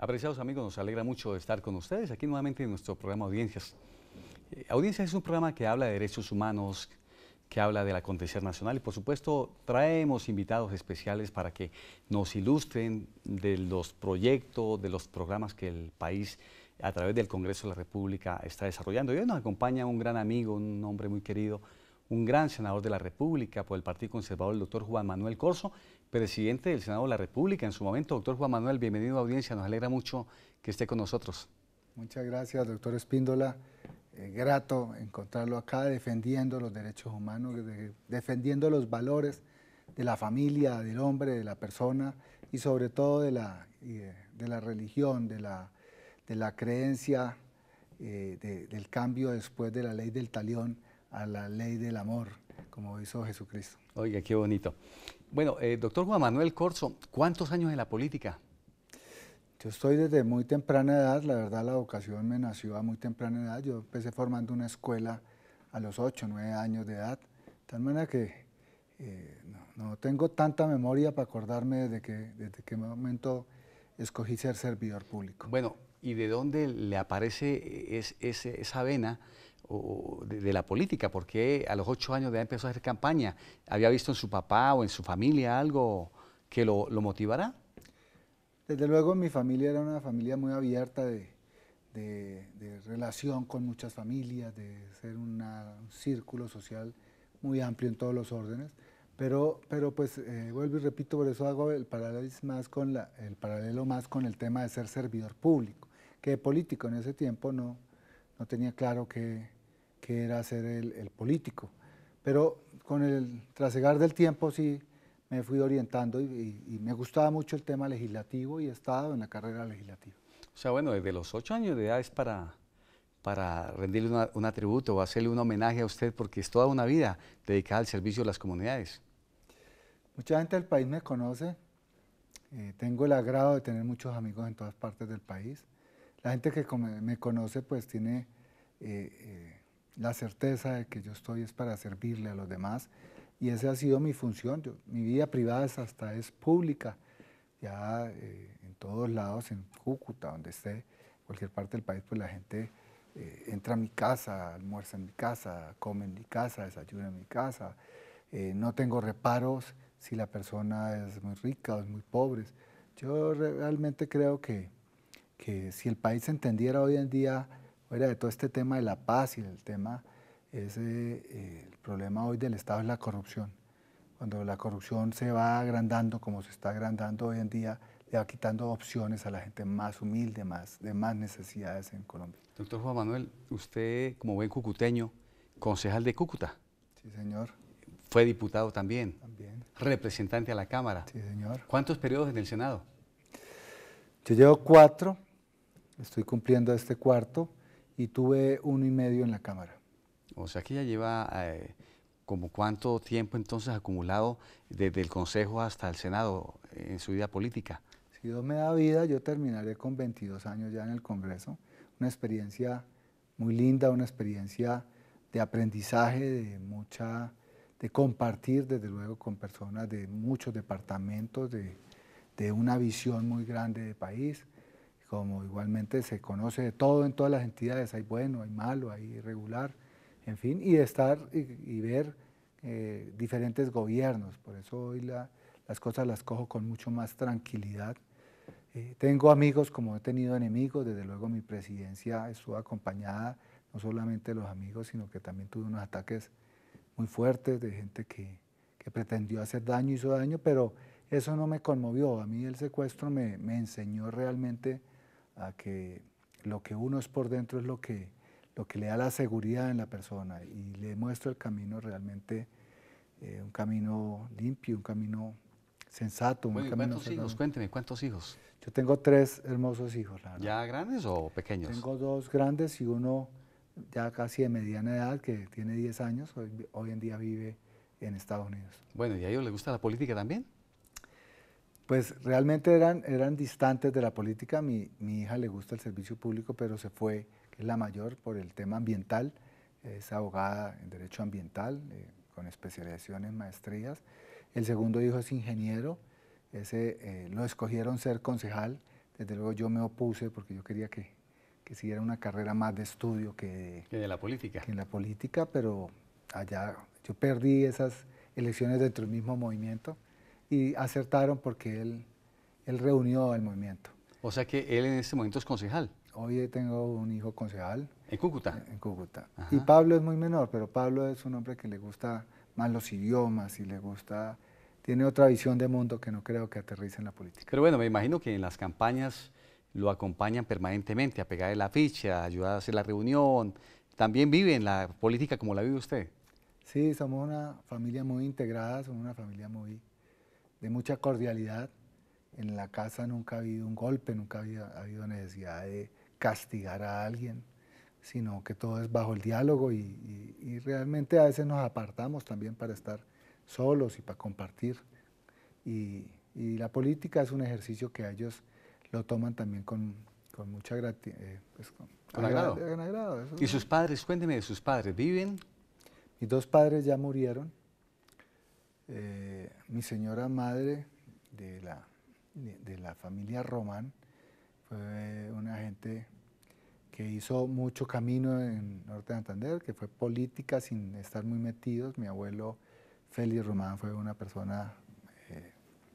Apreciados amigos, nos alegra mucho estar con ustedes aquí nuevamente en nuestro programa Audiencias. Eh, Audiencias es un programa que habla de derechos humanos, que habla del acontecer nacional y por supuesto traemos invitados especiales para que nos ilustren de los proyectos, de los programas que el país a través del Congreso de la República está desarrollando. hoy nos acompaña un gran amigo, un hombre muy querido, un gran senador de la República por el Partido Conservador, el doctor Juan Manuel Corso, presidente del Senado de la República en su momento. Doctor Juan Manuel, bienvenido a audiencia, nos alegra mucho que esté con nosotros. Muchas gracias, doctor Espíndola. Eh, grato encontrarlo acá defendiendo los derechos humanos, defendiendo los valores de la familia, del hombre, de la persona y sobre todo de la, religión, de la, creencia, eh, del cambio después de la ley del talión a la ley del amor como hizo Jesucristo. Oiga, qué bonito. Bueno, eh, doctor Juan Manuel Corzo, ¿cuántos años en la política? Yo estoy desde muy temprana edad, la verdad la vocación me nació a muy temprana edad. Yo empecé formando una escuela a los 8, 9 años de edad, de tal manera que eh, no, tengo tanta memoria para acordarme desde qué desde qué momento escogí ser servidor público. Bueno, ¿y de dónde le aparece esa vena de, la política? porque a los ocho años de edad empezó a hacer campaña? ¿Había visto en su papá o en su familia algo que lo, lo motivará? Desde luego mi familia era una familia muy abierta de, de, relación con muchas familias, de ser un círculo social muy amplio en todos los órdenes. Pero, pero pues eh, vuelvo y repito, por eso hago el paralelo, más con la, el paralelo más con el tema de ser servidor público, que político en ese tiempo no, no tenía claro que que era ser el, político. Pero con el trasegar del tiempo sí me fui orientando y, me gustaba mucho el tema legislativo y he estado en la carrera legislativa. O sea, bueno, desde los ocho años de edad es para, para rendirle un atributo o hacerle un homenaje a usted porque es toda una vida dedicada al servicio de las comunidades. Mucha gente del país me conoce. Eh, tengo el agrado de tener muchos amigos en todas partes del país. La gente que me conoce pues tiene eh, eh, la certeza de que yo estoy es para servirle a los demás y esa ha sido mi función. mi vida privada es hasta es pública, ya eh, en todos lados, en Cúcuta, donde esté, cualquier parte del país, pues la gente eh, entra a mi casa, almuerza en mi casa, come en mi casa, desayuna en mi casa. Eh, no tengo reparos si la persona es muy rica o es muy pobre. Yo realmente creo que, que si el país entendiera hoy en día Oiga, de todo este tema de la paz y el tema, ese, eh, el problema hoy del Estado es la corrupción. Cuando la corrupción se va agrandando, como se está agrandando hoy en día, le va quitando opciones a la gente más humilde, más, de más necesidades en Colombia. Doctor Juan Manuel, usted como buen cucuteño, concejal de Cúcuta. Sí, señor. Fue diputado también. También. Representante a la Cámara. Sí, señor. ¿Cuántos periodos en el Senado? Yo llevo cuatro, estoy cumpliendo este cuarto y tuve uno y medio en la cámara. O sea que ya lleva eh, como cuánto tiempo entonces acumulado desde el Consejo hasta el Senado eh, en su vida política. Si Dios me da vida, yo terminaré con 22 años ya en el Congreso. Una experiencia muy linda, una experiencia de aprendizaje, de mucha, de compartir desde luego con personas de muchos departamentos, de una visión muy grande de país como igualmente se conoce de todo en todas las entidades, hay bueno, hay malo, hay irregular, en fin, y de estar y, ver eh, diferentes gobiernos. Por eso hoy las cosas las cojo con mucho más tranquilidad. Eh, tengo amigos como he tenido enemigos, desde luego mi presidencia estuvo acompañada no solamente de los amigos, sino que también tuve unos ataques muy fuertes de gente que, que pretendió hacer daño, hizo daño, pero eso no me conmovió. A mí el secuestro me, me enseñó realmente a que lo que uno es por dentro es lo que, lo que le da la seguridad en la persona y le muestro el camino realmente, eh, un camino limpio, un camino sensato. Un bueno, camino ¿Cuántos hijos? ¿cuántos hijos? Yo tengo tres hermosos hijos, ¿Ya grandes o pequeños? Tengo dos grandes y uno ya casi de mediana edad, que tiene 10 años, hoy, hoy en día vive en Estados Unidos. Bueno, ¿y a ellos les gusta la política también? pues realmente eran, eran distantes de la política. Mi, hija le gusta el servicio público, pero se fue, es la mayor, por el tema ambiental. Es abogada en Derecho Ambiental, eh, con especialización en maestrías. El segundo hijo es ingeniero. Ese eh, lo escogieron ser concejal. Desde luego yo me opuse porque yo quería que, siguiera una carrera más de estudio que de, la política. en la política, pero allá yo perdí esas elecciones dentro del mismo movimiento y acertaron porque él, él reunió al movimiento. O sea que él en este momento es concejal. Hoy tengo un hijo concejal. ¿En Cúcuta? En, Cúcuta. Y Pablo es muy menor, pero Pablo es un hombre que le gusta más los idiomas y le gusta, tiene otra visión de mundo que no creo que aterrice en la política. Pero bueno, me imagino que en las campañas lo acompañan permanentemente a pegar la ficha, a ayudar a hacer la reunión. También vive en la política como la vive usted. Sí, somos una familia muy integrada, somos una familia muy de mucha cordialidad. En la casa nunca ha habido un golpe, nunca ha habido, ha necesidad de castigar a alguien, sino que todo es bajo el diálogo y, realmente a veces nos apartamos también para estar solos y para compartir. Y, la política es un ejercicio que ellos lo toman también con, mucha gratitud. Eh, pues, con, agrado ¿Y sus padres? Cuénteme de sus padres. ¿Viven? Mis dos padres ya murieron. Eh, mi señora madre de la, familia Román fue una gente que hizo mucho camino en Norte de Santander, que fue política sin estar muy metidos. Mi abuelo Félix Román fue una persona eh,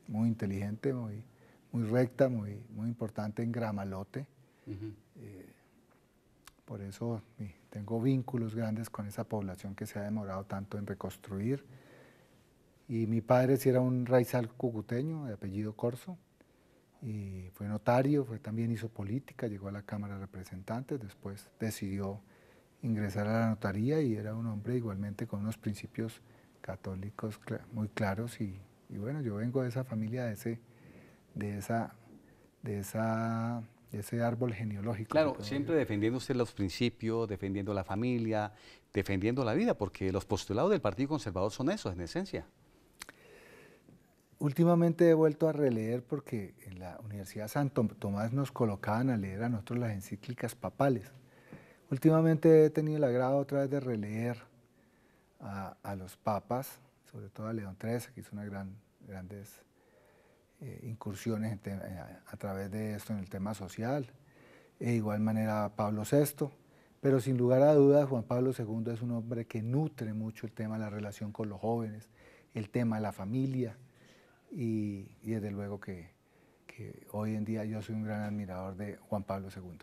muy inteligente, muy, muy recta, muy, muy importante en Gramalote. Eh, por eso tengo vínculos grandes con esa población que se ha demorado tanto en reconstruir y mi padre sí era un raizal cucuteño, de apellido Corso, y fue notario, también hizo política, llegó a la Cámara de Representantes, después decidió ingresar a la notaría y era un hombre igualmente con unos principios católicos muy claros y, bueno, yo vengo de esa familia, de ese, de esa, de esa, de ese árbol genealógico. Claro, siempre defendiendo usted los principios, defendiendo la familia, defendiendo la vida, porque los postulados del Partido Conservador son esos en esencia últimamente he vuelto a releer porque en la Universidad Santo Tomás nos colocaban a leer a nosotros las encíclicas papales. Últimamente he tenido el agrado otra vez de releer a, los papas, sobre todo a León XIII, que hizo unas grandes eh, incursiones eh, a, través de esto en el tema social, e igual manera a Pablo VI, pero sin lugar a dudas Juan Pablo II es un hombre que nutre mucho el tema de la relación con los jóvenes, el tema de la familia, y, desde luego que, hoy en día yo soy un gran admirador de Juan Pablo II.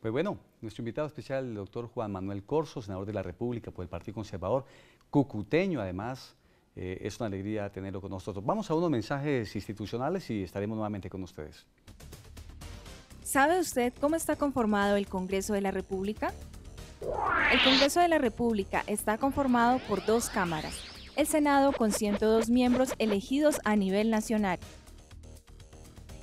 Pues bueno, nuestro invitado especial, el doctor Juan Manuel Corso, senador de la República por el Partido Conservador, cucuteño además, eh, es una alegría tenerlo con nosotros. Vamos a unos mensajes institucionales y estaremos nuevamente con ustedes. ¿Sabe usted cómo está conformado el Congreso de la República? El Congreso de la República está conformado por dos cámaras, el Senado con 102 miembros elegidos a nivel nacional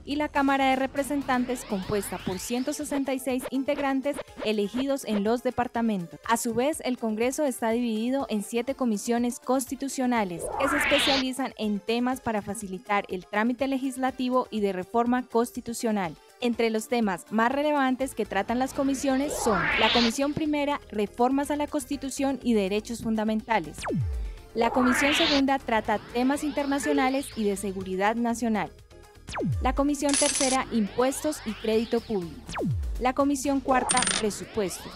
y la Cámara de Representantes compuesta por 166 integrantes elegidos en los departamentos. A su vez, el Congreso está dividido en siete comisiones constitucionales que se especializan en temas para facilitar el trámite legislativo y de reforma constitucional. Entre los temas más relevantes que tratan las comisiones son la Comisión Primera, Reformas a la Constitución y Derechos Fundamentales. La Comisión Segunda trata temas internacionales y de seguridad nacional. La Comisión Tercera, Impuestos y Crédito Público. La Comisión Cuarta, Presupuesto.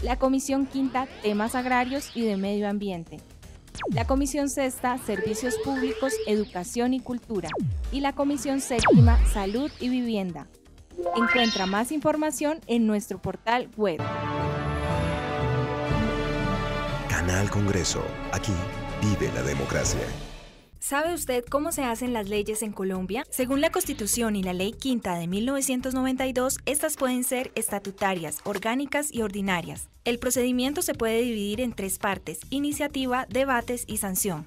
La Comisión Quinta, Temas Agrarios y de Medio Ambiente. La Comisión Sexta, Servicios Públicos, Educación y Cultura. Y la Comisión Séptima, Salud y Vivienda. Encuentra más información en nuestro portal web. Canal Congreso, aquí Vive la democracia. ¿Sabe usted cómo se hacen las leyes en Colombia? Según la Constitución y la Ley Quinta de 1992, estas pueden ser estatutarias, orgánicas y ordinarias. El procedimiento se puede dividir en tres partes, iniciativa, debates y sanción.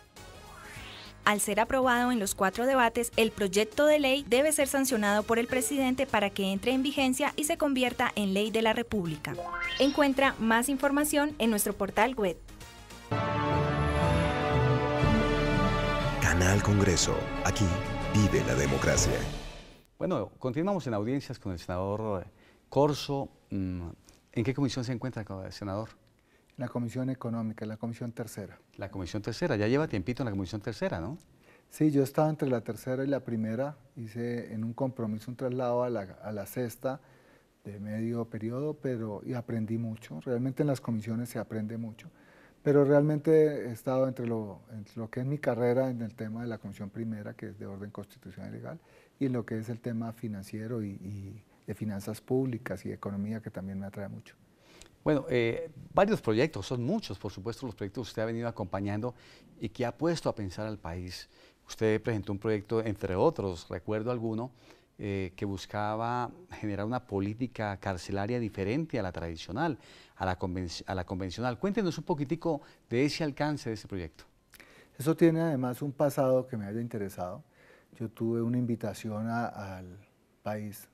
Al ser aprobado en los cuatro debates, el proyecto de ley debe ser sancionado por el presidente para que entre en vigencia y se convierta en ley de la República. Encuentra más información en nuestro portal web. Canal Congreso. Aquí vive la democracia. Bueno, continuamos en audiencias con el senador Corso. Mm, ¿En qué comisión se encuentra, senador? La Comisión Económica, la Comisión Tercera. La Comisión Tercera, ya lleva tiempito en la Comisión Tercera, ¿no? Sí, yo estaba entre la tercera y la primera, hice en un compromiso un traslado a la, a sexta de medio periodo, pero y aprendí mucho, realmente en las comisiones se aprende mucho, pero realmente he estado entre lo, lo que es mi carrera en el tema de la comisión primera, que es de orden constitucional y legal, y lo que es el tema financiero y, de finanzas públicas y economía, que también me atrae mucho. Bueno, eh, varios proyectos, son muchos, por supuesto, los proyectos que usted ha venido acompañando y que ha puesto a pensar al país. Usted presentó un proyecto, entre otros, recuerdo alguno, eh, que buscaba generar una política carcelaria diferente a la tradicional, a la, convencional. Cuéntenos un poquitico de ese alcance de ese proyecto. Eso tiene además un pasado que me haya interesado. Yo tuve una invitación al país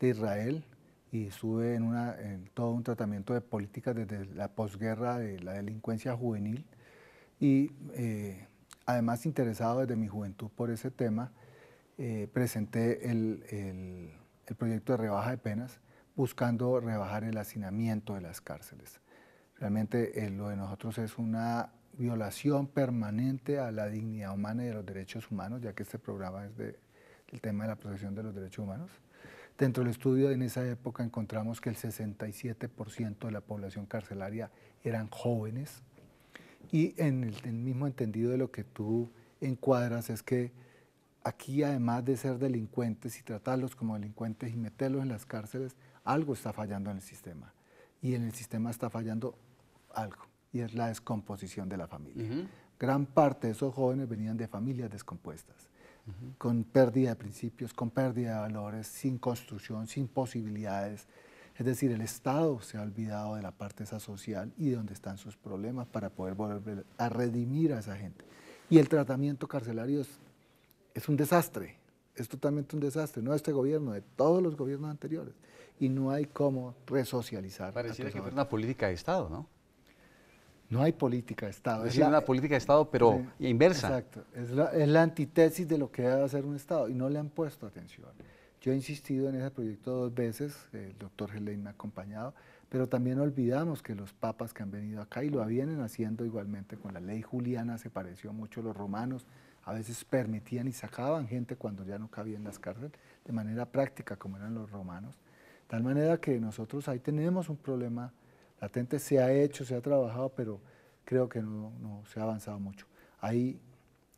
de Israel y estuve en, una, en todo un tratamiento de políticas desde la posguerra de la delincuencia juvenil y eh, además interesado desde mi juventud por ese tema, eh, presenté el, el, proyecto de rebaja de penas buscando rebajar el hacinamiento de las cárceles. Realmente eh, lo de nosotros es una violación permanente a la dignidad humana y de los derechos humanos, ya que este programa es de, el tema de la protección de los derechos humanos. Dentro del estudio en esa época encontramos que el 67% de la población carcelaria eran jóvenes y en el, mismo entendido de lo que tú encuadras es que aquí además de ser delincuentes y tratarlos como delincuentes y meterlos en las cárceles, algo está fallando en el sistema y en el sistema está fallando algo y es la descomposición de la familia. Gran parte de esos jóvenes venían de familias descompuestas con pérdida de principios, con pérdida de valores, sin construcción, sin posibilidades. Es decir, el Estado se ha olvidado de la parte esa social y de dónde están sus problemas para poder volver a redimir a esa gente. Y el tratamiento carcelario es, un desastre, es totalmente un desastre, no este gobierno, de todos los gobiernos anteriores. Y no hay cómo resocializar. Pareciera que fue una política de Estado, ¿no? No hay política de Estado. Es, decir, una política de Estado, pero inversa. Exacto. Es la, es antítesis de lo que debe hacer un Estado y no le han puesto atención. Yo he insistido en ese proyecto dos veces, el doctor Helen me ha acompañado, pero también olvidamos que los papas que han venido acá y lo vienen haciendo igualmente con la ley juliana, se pareció mucho a los romanos, a veces permitían y sacaban gente cuando ya no cabía en las cárceles, de manera práctica como eran los romanos. Tal manera que nosotros ahí tenemos un problema latente se ha hecho, se ha trabajado, pero creo que no, se ha avanzado mucho. Hay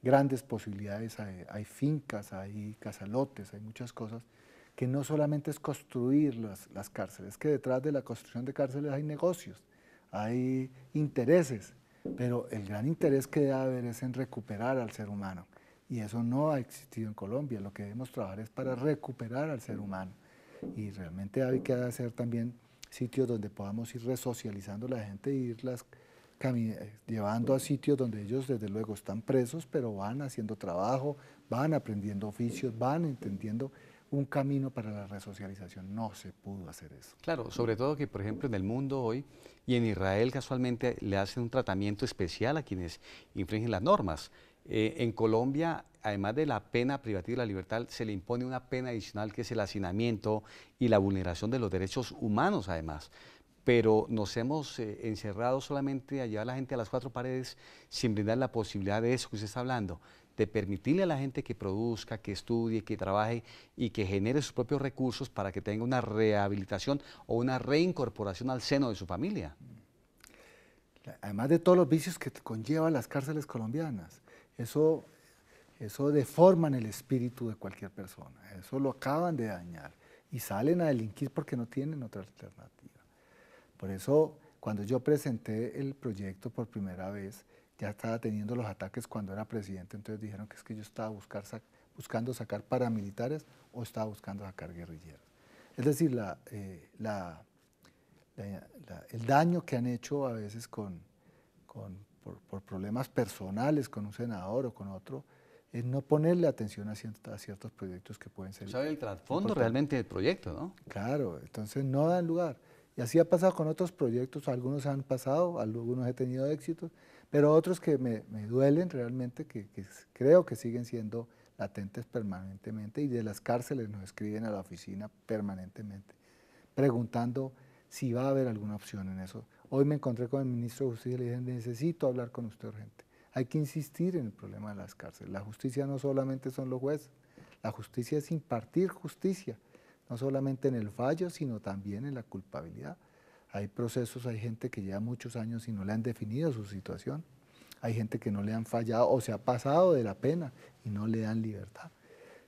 grandes posibilidades, hay, fincas, hay casalotes, hay muchas cosas, que no solamente es construir las, cárceles, cárceles, que detrás de la construcción de cárceles hay negocios, hay intereses, pero el gran interés que debe haber es en recuperar al ser humano. Y eso no ha existido en Colombia. Lo que debemos trabajar es para recuperar al ser humano. Y realmente hay que hacer también sitios donde podamos ir resocializando a la gente, irlas eh, llevando a sitios donde ellos desde luego están presos, pero van haciendo trabajo, van aprendiendo oficios, van entendiendo un camino para la resocialización. No se pudo hacer eso. Claro, sobre todo que, por ejemplo, en el mundo hoy y en Israel casualmente le hacen un tratamiento especial a quienes infringen las normas. Eh, en Colombia, además de la pena privativa de la libertad, se le impone una pena adicional que es el hacinamiento y la vulneración de los derechos humanos, además. Pero nos hemos eh, encerrado solamente a llevar a la gente a las cuatro paredes sin brindar la posibilidad de eso que usted está hablando, de permitirle a la gente que produzca, que estudie, que trabaje y que genere sus propios recursos para que tenga una rehabilitación o una reincorporación al seno de su familia. Además de todos los vicios que conlleva las cárceles colombianas, eso, eso deforman el espíritu de cualquier persona, eso lo acaban de dañar y salen a delinquir porque no tienen otra alternativa. Por eso, cuando yo presenté el proyecto por primera vez, ya estaba teniendo los ataques cuando era presidente, entonces dijeron que es que yo estaba buscando sacar paramilitares o estaba buscando sacar guerrilleros. Es decir, eh, el daño que han hecho a veces con por, problemas personales con un senador o con otro, es no ponerle atención a, ciertos proyectos que pueden ser. ¿Sabe el trasfondo realmente del proyecto, no? Claro, entonces no dan lugar. Y así ha pasado con otros proyectos, algunos han pasado, algunos he tenido éxito, pero otros que me, duelen realmente, que, que creo que siguen siendo latentes permanentemente y de las cárceles nos escriben a la oficina permanentemente, preguntando si va a haber alguna opción en eso. Hoy me encontré con el ministro de Justicia y le dije, necesito hablar con usted urgente. Hay que insistir en el problema de las cárceles. La justicia no solamente son los jueces, la justicia es impartir justicia, no solamente en el fallo, sino también en la culpabilidad. Hay procesos, hay gente que lleva muchos años y no le han definido su situación. Hay gente que no le han fallado o se ha pasado de la pena y no le dan libertad.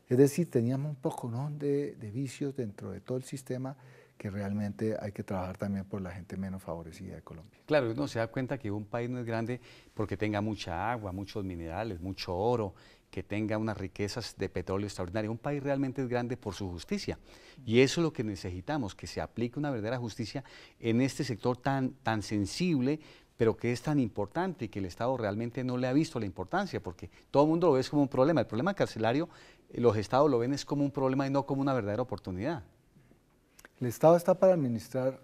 Es decir, teníamos un poco de, de vicios dentro de todo el sistema que realmente hay que trabajar también por la gente menos favorecida de Colombia. Claro, uno se da cuenta que un país no es grande porque tenga mucha agua, muchos minerales, mucho oro, que tenga unas riquezas de petróleo extraordinarias. Un país realmente es grande por su justicia. Y eso es lo que necesitamos, que se aplique una verdadera justicia en este sector tan, tan sensible, pero que es tan importante y que el Estado realmente no le ha visto la importancia, porque todo el mundo lo ve como un problema. El problema carcelario, eh, los Estados lo ven es como un problema y no como una verdadera oportunidad. El Estado está para administrar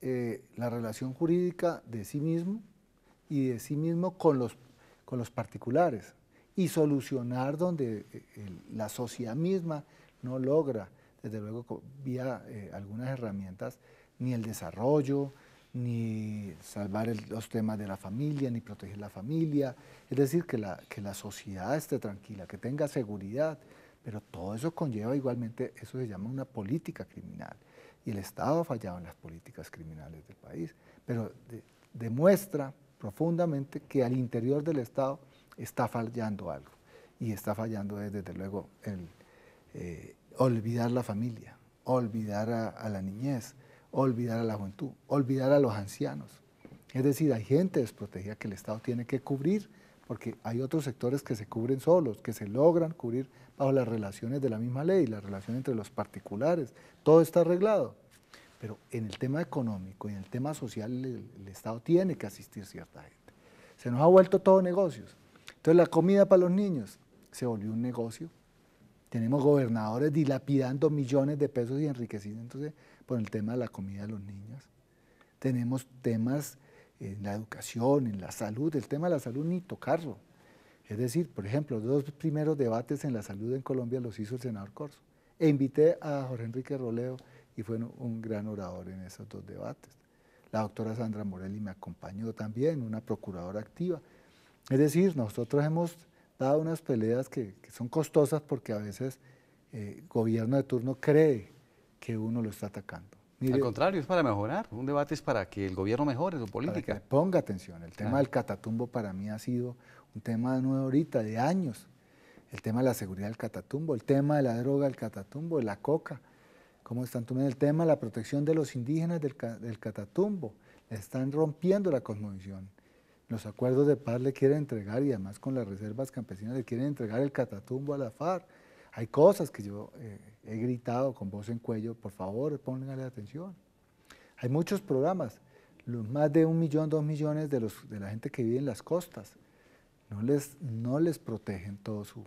eh, la relación jurídica de sí mismo y de sí mismo con los, con los particulares y solucionar donde eh, la sociedad misma no logra, desde luego vía eh, algunas herramientas, ni el desarrollo, ni salvar los temas de la familia, ni proteger la familia. Es decir, que la, que la sociedad esté tranquila, que tenga seguridad, pero todo eso conlleva igualmente, eso se llama una política criminal. Y el Estado ha fallado en las políticas criminales del país, pero demuestra profundamente que al interior del Estado está fallando algo. Y está fallando desde luego, el eh, olvidar la familia, olvidar a, a la niñez, olvidar a la juventud, olvidar a los ancianos. Es decir, hay gente desprotegida que el Estado tiene que cubrir porque hay otros sectores que se cubren solos, que se logran cubrir bajo las relaciones de la misma ley, la relación entre los particulares, todo está arreglado. Pero en el tema económico y en el tema social el, Estado tiene que asistir cierta gente. Se nos ha vuelto todo negocios. Entonces la comida para los niños se volvió un negocio. Tenemos gobernadores dilapidando millones de pesos y enriqueciendo entonces por el tema de la comida de los niños. Tenemos temas en la educación, en la salud, el tema de la salud ni tocarlo. Es decir, por ejemplo, los dos primeros debates en la salud en Colombia los hizo el senador Corso. E invité a Jorge Enrique Roleo y fue un gran orador en esos dos debates. La doctora Sandra Morelli me acompañó también, una procuradora activa. Es decir, nosotros hemos dado unas peleas que, son costosas porque a veces el eh, gobierno de turno cree que uno lo está atacando. Al contrario, es para mejorar. Un debate es para que el gobierno mejore su política. ponga atención. El tema del catatumbo para mí ha sido un tema nuevo ahorita, de años. El tema de la seguridad del catatumbo, el tema de la droga del catatumbo, de la coca. ¿Cómo están tomando el tema de la protección de los indígenas del, del catatumbo? Están rompiendo la cosmovisión. Los acuerdos de paz le quieren entregar, y además con las reservas campesinas le quieren entregar el catatumbo a la FARC hay cosas que yo eh, he gritado con voz en cuello, por favor, pónganle atención. Hay muchos programas, los más de un millón, dos millones de, los, de la gente que vive en las costas, no les, no les protegen todo su,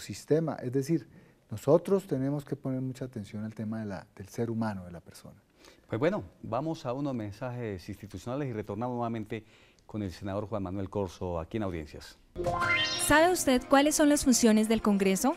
sistema. Es decir, nosotros tenemos que poner mucha atención al tema de la, del ser humano, de la persona. Pues bueno, vamos a unos mensajes institucionales y retornamos nuevamente con el senador Juan Manuel Corso aquí en Audiencias. ¿Sabe usted cuáles son las funciones del Congreso?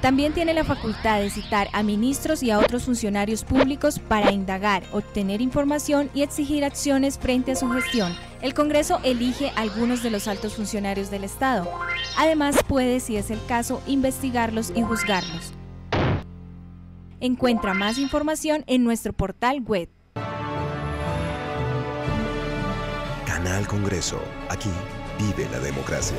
También tiene la facultad de citar a ministros y a otros funcionarios públicos para indagar, obtener información y exigir acciones frente a su gestión. El Congreso elige a algunos de los altos funcionarios del Estado. Además puede, si es el caso, investigarlos y juzgarlos. Encuentra más información en nuestro portal web. Canal Congreso. Aquí vive la democracia.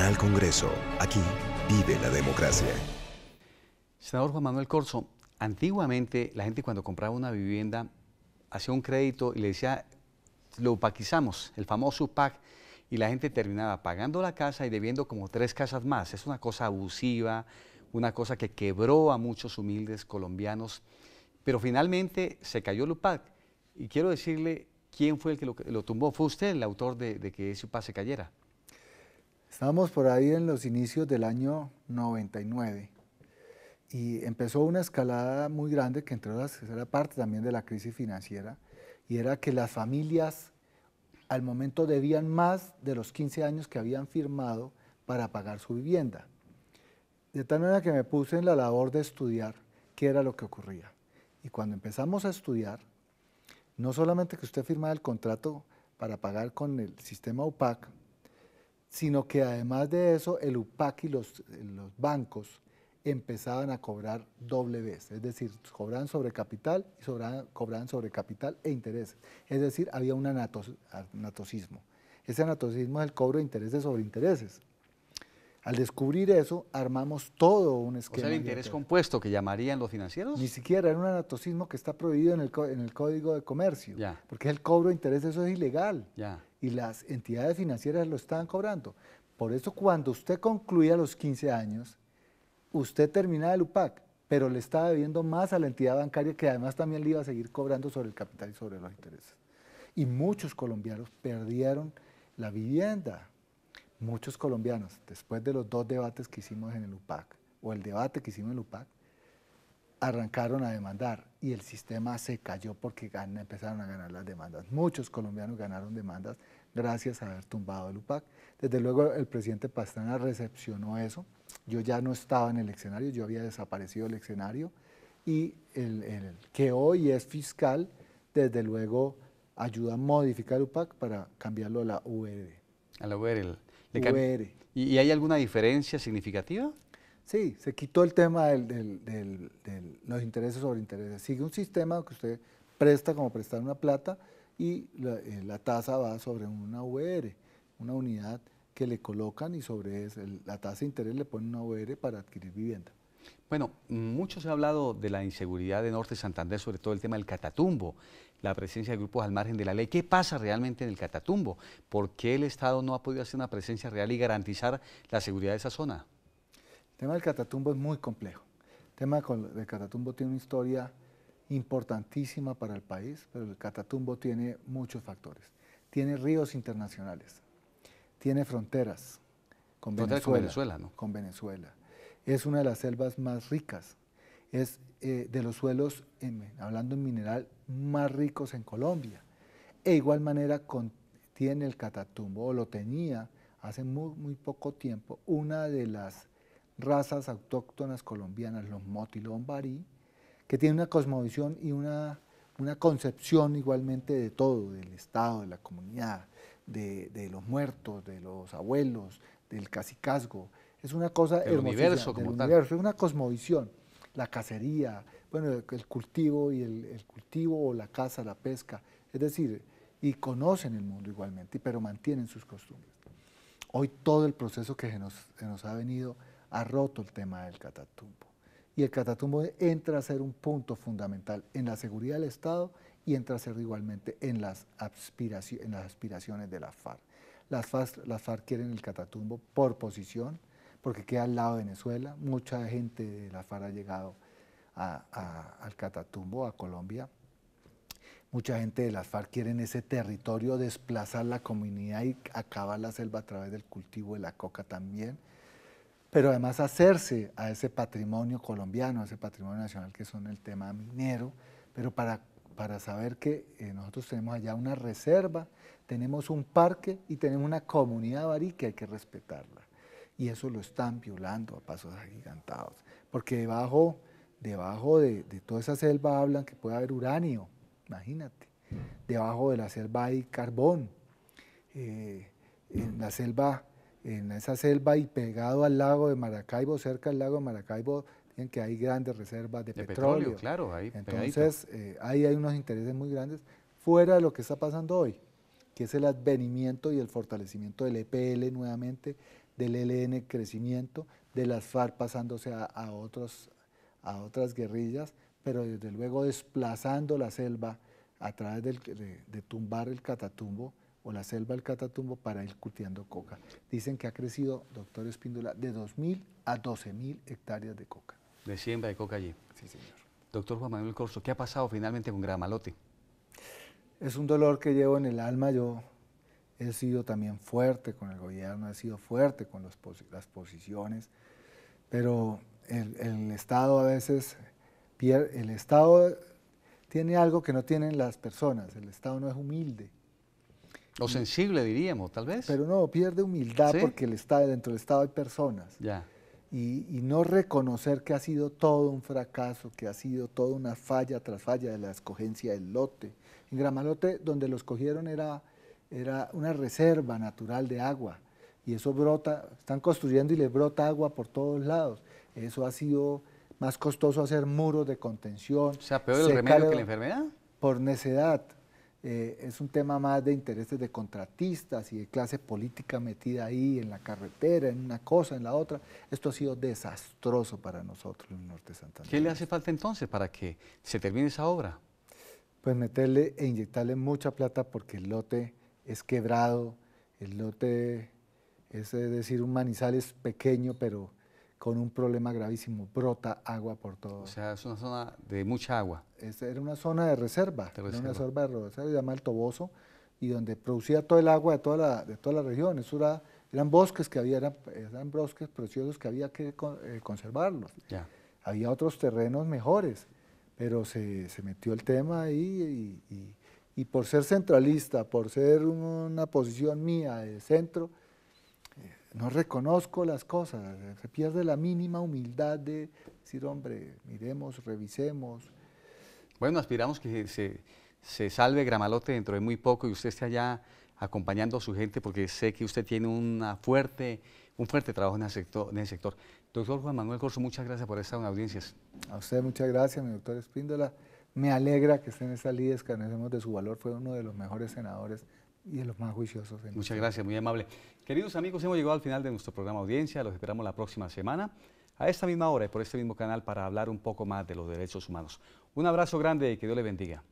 al Congreso. Aquí vive la democracia. Senador Juan Manuel Corso, antiguamente la gente cuando compraba una vivienda hacía un crédito y le decía, lo paquizamos, el famoso UPAC y la gente terminaba pagando la casa y debiendo como tres casas más. Es una cosa abusiva, una cosa que quebró a muchos humildes colombianos, pero finalmente se cayó el UPAC. Y quiero decirle, ¿quién fue el que lo, tumbó? ¿Fue usted el autor de, de que ese UPAC se cayera? Estábamos por ahí en los inicios del año 99 y empezó una escalada muy grande que entre otras era parte también de la crisis financiera y era que las familias al momento debían más de los 15 años que habían firmado para pagar su vivienda. De tal manera que me puse en la labor de estudiar qué era lo que ocurría. Y cuando empezamos a estudiar, no solamente que usted firmaba el contrato para pagar con el sistema UPAC, sino que además de eso, el UPAC y los, bancos empezaban a cobrar doble vez, es decir, cobraban sobre capital y cobraban sobre capital e intereses. Es decir, había un anatocismo. Ese anatocismo es el cobro de intereses sobre intereses. Al descubrir eso, armamos todo un esquema. O sea, el interés compuesto que llamarían los financieros. Ni siquiera, era un anatocismo que está prohibido en el, Código de Comercio, porque el cobro de intereses, eso es ilegal. Ya y las entidades financieras lo estaban cobrando. Por eso cuando usted concluía los 15 años, usted terminaba el UPAC, pero le estaba debiendo más a la entidad bancaria que además también le iba a seguir cobrando sobre el capital y sobre los intereses. Y muchos colombianos perdieron la vivienda. Muchos colombianos, después de los dos debates que hicimos en el UPAC, o el debate que hicimos en el UPAC, arrancaron a demandar y el sistema se cayó porque empezaron a ganar las demandas. Muchos colombianos ganaron demandas gracias a haber tumbado el UPAC. Desde luego el presidente Pastrana recepcionó eso. Yo ya no estaba en el escenario, yo había desaparecido del escenario y el, que hoy es fiscal, desde luego ayuda a modificar el UPAC para cambiarlo a la UR. A la UR. ¿Y, ¿Y hay alguna diferencia significativa? Sí, se quitó el tema de los intereses sobre intereses. Sigue un sistema que usted presta como prestar una plata y la, eh, tasa va sobre una VR, una unidad que le colocan y sobre la tasa de interés le ponen una VR para adquirir vivienda. Bueno, mucho se ha hablado de la inseguridad de Norte Santander, sobre todo el tema del catatumbo, la presencia de grupos al margen de la ley. ¿Qué pasa realmente en el catatumbo? ¿Por qué el Estado no ha podido hacer una presencia real y garantizar la seguridad de esa zona? El tema del Catatumbo es muy complejo. El tema del Catatumbo tiene una historia importantísima para el país, pero el Catatumbo tiene muchos factores. Tiene ríos internacionales, tiene fronteras con Venezuela, con Venezuela, ¿no? con Venezuela. Es una de las selvas más ricas, es eh, de los suelos, hablando en mineral, más ricos en Colombia. E igual manera tiene el Catatumbo, o lo tenía hace muy poco tiempo, una de las razas autóctonas colombianas, los Moti Barí, que tienen una cosmovisión y una, una, concepción igualmente de todo, del Estado, de la comunidad, de, de los muertos, de los abuelos, del cacicazgo. Es una cosa El universo, como tal. universo, es una cosmovisión. La cacería, bueno, el, cultivo y el, el, cultivo o la caza, la pesca, es decir, y conocen el mundo igualmente, pero mantienen sus costumbres. Hoy todo el proceso que se nos, se nos ha venido ha roto el tema del catatumbo. Y el catatumbo entra a ser un punto fundamental en la seguridad del Estado y entra a ser igualmente en las, aspiraciones, en las aspiraciones de la FARC. Las FARC, las quieren el catatumbo por posición, porque queda al lado de Venezuela. Mucha gente de la FARC ha llegado al Catatumbo, a Colombia. Mucha gente de las FARC quiere en ese territorio desplazar la comunidad y acabar la selva a través del cultivo de la coca también pero además hacerse a ese patrimonio colombiano, a ese patrimonio nacional que son el tema minero, pero para, para saber que eh, nosotros tenemos allá una reserva, tenemos un parque y tenemos una comunidad barí que hay que respetarla. Y eso lo están violando a pasos agigantados, porque debajo, debajo de, toda esa selva hablan que puede haber uranio, imagínate, debajo de la selva hay carbón, eh, en la selva en esa selva y pegado al lago de Maracaibo, cerca del lago de Maracaibo, tienen que hay grandes reservas de, petróleo. Claro, ahí Entonces, eh, ahí hay unos intereses muy grandes fuera de lo que está pasando hoy, que es el advenimiento y el fortalecimiento del EPL nuevamente, del ELN crecimiento, de las FARC pasándose a, otros, a otras guerrillas, pero desde luego desplazando la selva a través de tumbar el catatumbo o la selva del Catatumbo para ir cultivando coca. Dicen que ha crecido, doctor Espíndola, de 2.000 a 12.000 hectáreas de coca. De siembra de coca allí. Sí, señor. Doctor Juan Manuel Corso, ¿qué ha pasado finalmente con Gramalote? Es un dolor que llevo en el alma. Yo he sido también fuerte con el gobierno, he sido fuerte con las posiciones, pero el, Estado a veces, pierde, el Estado tiene algo que no tienen las personas, el Estado no es humilde o mm. sensible, diríamos, tal vez. Pero no, pierde humildad porque el dentro del Estado hay personas. Ya. Y, no reconocer que ha sido todo un fracaso, que ha sido toda una falla tras falla de la escogencia del lote. En Gramalote, donde lo escogieron era, era una reserva natural de agua. Y eso brota, están construyendo y les brota agua por todos lados. Eso ha sido más costoso hacer muros de contención. O sea, peor el remedio que la enfermedad. Por necedad, eh, es un tema más de intereses de contratistas y de clase política metida ahí en la carretera, en una cosa, en la otra. Esto ha sido desastroso para nosotros en el norte de Santander. ¿Qué le hace falta entonces para que se termine esa obra? Pues meterle e inyectarle mucha plata porque el lote es quebrado, el lote es, es decir, un manizal es pequeño, pero con un problema gravísimo, brota agua por todo. O sea, es una zona de mucha agua. era una zona de reserva, de reserva. Era una zona de reserva, se llama el Toboso, y donde producía todo el agua de toda la, de toda la región. eran bosques que había, eran, bosques preciosos que había que eh, conservarlos. Ya. Había otros terrenos mejores, pero se, se metió el tema ahí y, y, y, por ser centralista, por ser una posición mía de centro, no reconozco las cosas, se pierde la mínima humildad de decir, hombre, miremos, revisemos. Bueno, aspiramos que se, salve Gramalote dentro de muy poco y usted esté allá acompañando a su gente porque sé que usted tiene una fuerte, un fuerte trabajo en el, sector, en el sector. Doctor Juan Manuel Corso, muchas gracias por esta audiencia A usted muchas gracias, mi doctor Espíndola. Me alegra que esté en esta línea, que de su valor, fue uno de los mejores senadores y de los más juiciosos. Muchas gracias, muy amable. Queridos amigos, hemos llegado al final de nuestro programa Audiencia, los esperamos la próxima semana a esta misma hora y por este mismo canal para hablar un poco más de los derechos humanos. Un abrazo grande y que Dios le bendiga.